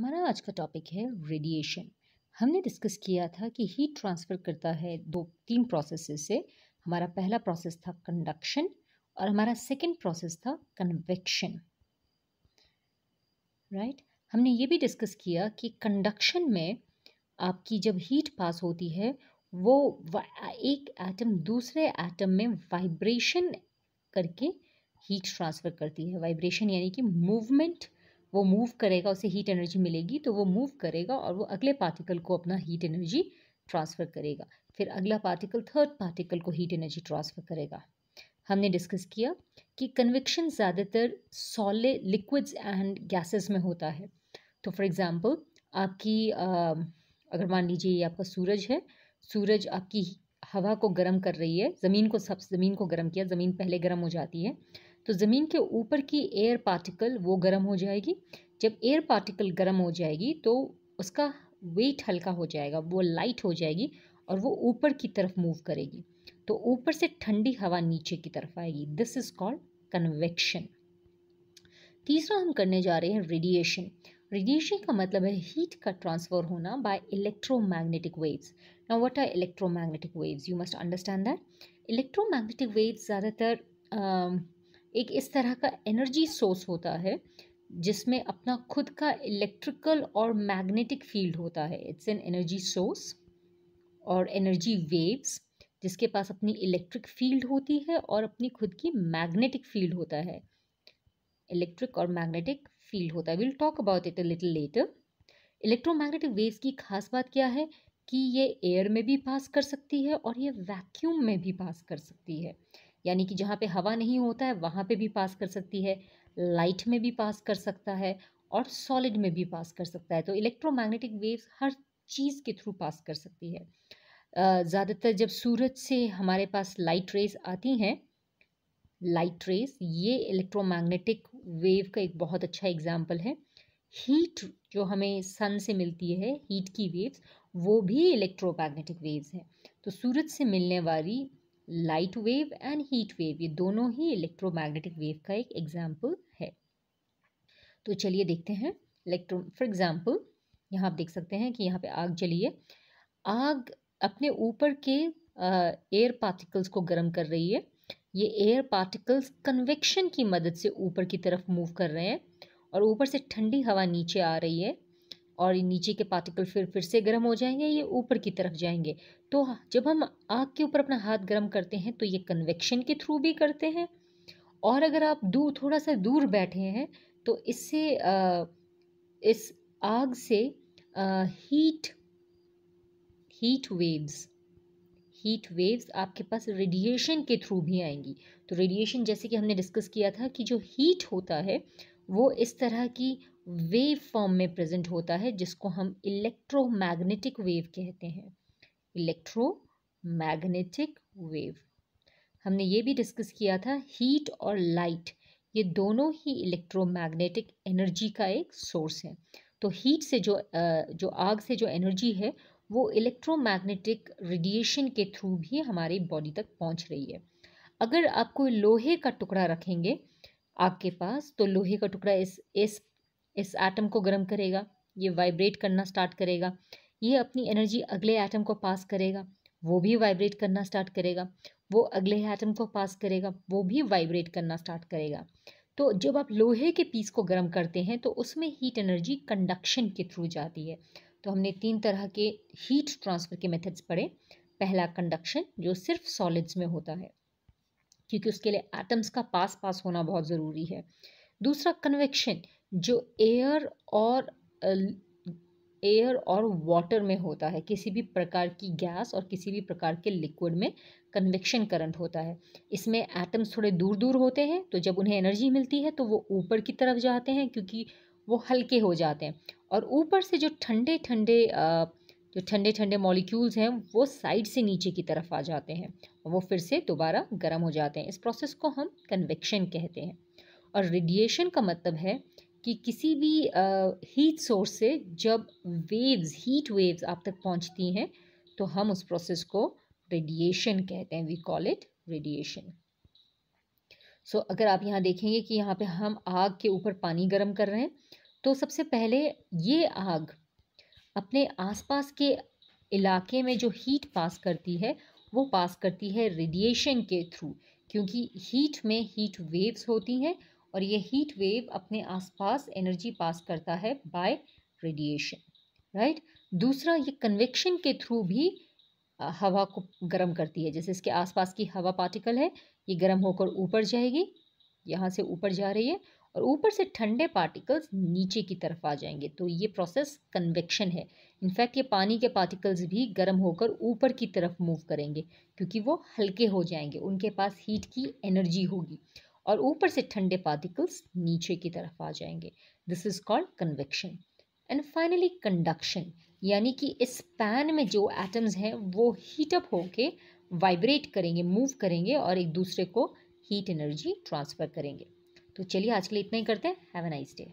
हमारा आज का टॉपिक है रेडिएशन हमने डिस्कस किया था कि हीट ट्रांसफ़र करता है दो तीन प्रोसेस से हमारा पहला प्रोसेस था कंडक्शन और हमारा सेकेंड प्रोसेस था कन्वेक्शन राइट right? हमने ये भी डिस्कस किया कि कंडक्शन में आपकी जब हीट पास होती है वो एक एटम दूसरे एटम में वाइब्रेशन करके हीट ट्रांसफ़र करती है वाइब्रेशन यानी कि मूवमेंट वो मूव करेगा उसे हीट एनर्जी मिलेगी तो वो मूव करेगा और वो अगले पार्टिकल को अपना हीट एनर्जी ट्रांसफ़र करेगा फिर अगला पार्टिकल थर्ड पार्टिकल को हीट एनर्जी ट्रांसफ़र करेगा हमने डिस्कस किया कि कन्विक्शन ज़्यादातर सॉलिड लिक्विड्स एंड गैसेस में होता है तो फॉर एग्ज़ाम्पल आपकी अगर मान लीजिए ये आपका सूरज है सूरज आपकी हवा को गर्म कर रही है ज़मीन को सब ज़मीन को गर्म किया ज़मीन पहले गर्म हो जाती है तो ज़मीन के ऊपर की एयर पार्टिकल वो गर्म हो जाएगी जब एयर पार्टिकल गर्म हो जाएगी तो उसका वेट हल्का हो जाएगा वो लाइट हो जाएगी और वो ऊपर की तरफ मूव करेगी तो ऊपर से ठंडी हवा नीचे की तरफ आएगी दिस इज़ कॉल्ड कन्वेक्शन तीसरा हम करने जा रहे हैं रेडिएशन रेडिएशन का मतलब है हीट का ट्रांसफ़र होना by electromagnetic waves now what are electromagnetic waves you must understand that electromagnetic waves ज़्यादातर एक इस तरह का एनर्जी सोर्स होता है जिसमें अपना खुद का इलेक्ट्रिकल और मैग्नेटिक फील्ड होता है इट्स एन एनर्जी सोर्स और एनर्जी वेव्स जिसके पास अपनी इलेक्ट्रिक फील्ड होती है और अपनी खुद की मैग्नेटिक फील्ड होता है इलेक्ट्रिक और मैग्नेटिक फील्ड होता है will talk about it a little later electromagnetic waves की खास बात क्या है कि ये एयर में भी पास कर सकती है और ये वैक्यूम में भी पास कर सकती है यानी कि जहाँ पे हवा नहीं होता है वहाँ पे भी पास कर सकती है लाइट में भी पास कर सकता है और सॉलिड में भी पास कर सकता है तो इलेक्ट्रोमैग्नेटिक वेव्स हर चीज़ के थ्रू पास कर सकती है ज़्यादातर जब सूरज से हमारे पास लाइट रेस आती हैं लाइट रेस ये इलेक्ट्रोमैग्नेटिक वेव का एक बहुत अच्छा एग्जाम्पल है हीट जो हमें सन से मिलती है हीट की वेव्स वो भी इलेक्ट्रोमैग्नेटिक वेव्स हैं तो सूरज से मिलने वाली light wave and heat wave ये दोनों ही इलेक्ट्रोमैग्नेटिक वेव का एक एग्जाम्पल है तो चलिए देखते हैं इलेक्ट्रो फॉर एग्जाम्पल यहाँ आप देख सकते हैं कि यहाँ पे आग जली है आग अपने ऊपर के एयर पार्टिकल्स को गर्म कर रही है ये एयर पार्टिकल्स कन्वेक्शन की मदद से ऊपर की तरफ मूव कर रहे हैं और ऊपर से ठंडी हवा नीचे आ रही है और ये नीचे के पार्टिकल फिर फिर से गर्म हो जाएंगे ये ऊपर की तरफ जाएंगे तो हाँ, जब हम आग के ऊपर अपना हाथ गर्म करते हैं तो ये कन्वेक्शन के थ्रू भी करते हैं और अगर आप दूर थोड़ा सा दूर बैठे हैं तो इससे इस आग से आ, heat heat waves heat waves आपके पास रेडिएशन के थ्रू भी आएंगी तो रेडिएशन जैसे कि हमने डिस्कस किया था कि जो हीट होता है वो इस तरह की वेव फॉर्म में प्रेजेंट होता है जिसको हम इलेक्ट्रोमैग्नेटिक वेव कहते हैं इलेक्ट्रो मैग्नेटिक वेव हमने ये भी डिस्कस किया था हीट और लाइट ये दोनों ही इलेक्ट्रोमैग्नेटिक एनर्जी का एक सोर्स है तो हीट से जो जो आग से जो एनर्जी है वो इलेक्ट्रोमैग्नेटिक रेडिएशन के थ्रू भी हमारी बॉडी तक पहुंच रही है अगर आप कोई लोहे का टुकड़ा रखेंगे आपके पास तो लोहे का टुकड़ा इस इस इस एटम को गर्म करेगा ये वाइब्रेट करना स्टार्ट करेगा ये अपनी एनर्जी अगले एटम को पास करेगा वो भी वाइब्रेट करना स्टार्ट करेगा वो अगले एटम को पास करेगा वो भी वाइब्रेट करना स्टार्ट करेगा तो जब आप लोहे के पीस को गर्म करते हैं तो उसमें हीट एनर्जी कंडक्शन के थ्रू जाती है तो हमने तीन तरह के हीट ट्रांसफ़र के मेथड्स पढ़े पहला कंडक्शन जो सिर्फ सॉलिड्स में होता है क्योंकि उसके लिए एटम्स का पास पास होना बहुत ज़रूरी है दूसरा कन्वेक्शन जो एयर और एयर और वाटर में होता है किसी भी प्रकार की गैस और किसी भी प्रकार के लिक्विड में कन्वेक्शन करंट होता है इसमें एटम्स थोड़े दूर दूर होते हैं तो जब उन्हें एनर्जी मिलती है तो वो ऊपर की तरफ जाते हैं क्योंकि वो हल्के हो जाते हैं और ऊपर से जो ठंडे ठंडे जो ठंडे ठंडे मॉलिक्यूल्स हैं वो साइड से नीचे की तरफ आ जाते हैं और वो फिर से दोबारा गर्म हो जाते हैं इस प्रोसेस को हम कन्वेक्शन कहते हैं और रेडिएशन का मतलब है कि किसी भी हीट uh, सोर्स से जब वेव्स हीट वेव्स आप तक पहुंचती हैं तो हम उस प्रोसेस को रेडिएशन कहते हैं we call it radiation so अगर आप यहाँ देखेंगे कि यहाँ पे हम आग के ऊपर पानी गर्म कर रहे हैं तो सबसे पहले ये आग अपने आसपास के इलाके में जो हीट पास करती है वो पास करती है रेडिएशन के थ्रू क्योंकि हीट में हीट वेव्स होती हैं और ये हीट वेव अपने आसपास एनर्जी पास करता है बाय रेडिएशन राइट दूसरा ये कन्वेक्शन के थ्रू भी हवा को गर्म करती है जैसे इसके आसपास की हवा पार्टिकल है ये गर्म होकर ऊपर जाएगी यहाँ से ऊपर जा रही है और ऊपर से ठंडे पार्टिकल्स नीचे की तरफ आ जाएंगे तो ये प्रोसेस कन्वेक्शन है इनफैक्ट ये पानी के पार्टिकल्स भी गर्म होकर ऊपर की तरफ मूव करेंगे क्योंकि वो हल्के हो जाएंगे उनके पास हीट की एनर्जी होगी और ऊपर से ठंडे पार्टिकल्स नीचे की तरफ आ जाएंगे this is called convection and finally conduction यानी कि इस पैन में जो एटम्स हैं वो हीटअप होके वाइब्रेट करेंगे मूव करेंगे और एक दूसरे को हीट एनर्जी ट्रांसफ़र करेंगे तो चलिए आज के लिए इतना ही करते हैं हैव ए नाइस डे